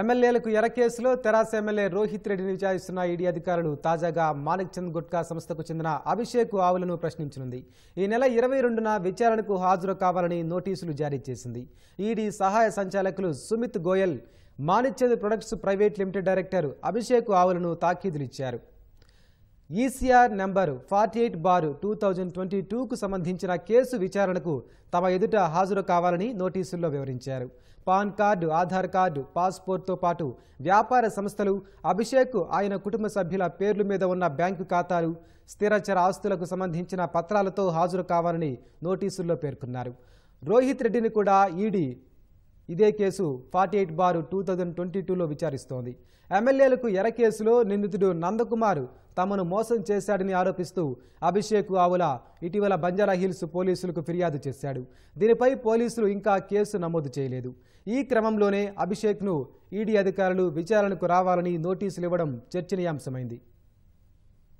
ఎమ్మెల్యేలకు ఎర కేసులో తెరాస ఎమ్మెల్యే రోహిత్ రెడ్డిని విచారిస్తున్న ఈడీ అధికారులు తాజాగా మాణిక్ చంద్ గుట్కా సంస్థకు చెందిన అభిషేక్ ఆవులను ప్రశ్నించనుంది ఈ నెల ఇరవై రెండున విచారణకు హాజరు కావాలని నోటీసులు జారీ చేసింది ఈడీ సహాయ సంచాలకులు Sumit Goyal Manikchand products private limited director Abhishek ఆవులను తాకీదులిచ్చారు ECR e number forty eight bar two thousand twenty టూకు సంబంధించిన కేసు విచారణకు తమ ఎదుట హాజరు కావాలని నోటీసుల్లో వివరించారు పాన్ కార్డు ఆధార్ కార్డు పాస్పోర్ట్తో పాటు వ్యాపార సంస్థలు అభిషేక్ ఆయన కుటుంబ సభ్యుల పేర్ల మీద ఉన్న బ్యాంకు ఖాతాలు స్థిరచర ఆస్తులకు సంబంధించిన పత్రాలతో హాజరు కావాలని నోటీసుల్లో పేర్కొన్నారు రోహిత్ రెడ్డిని కూడా ఈడీ ఇదే కేసు forty eight bar two thousand twenty టూలో విచారిస్తోంది ఎమ్మెల్యేలకు ఎర కేసులో నిందితుడు నందకుమార్ తమను మోసం చేశాడని ఆరోపిస్తూ అభిషేక్ ఆవుల ఇటీవల బంజారాహిల్స్ పోలీసులకు ఫిర్యాదు చేశాడు దీనిపై పోలీసులు ఇంకా కేసు నమోదు చేయలేదు ఈ క్రమంలోనే అభిషేక్ను ఈడీ అధికారులు విచారణకు రావాలని నోటీసులు ఇవ్వడం చర్చనీయాంశమైంది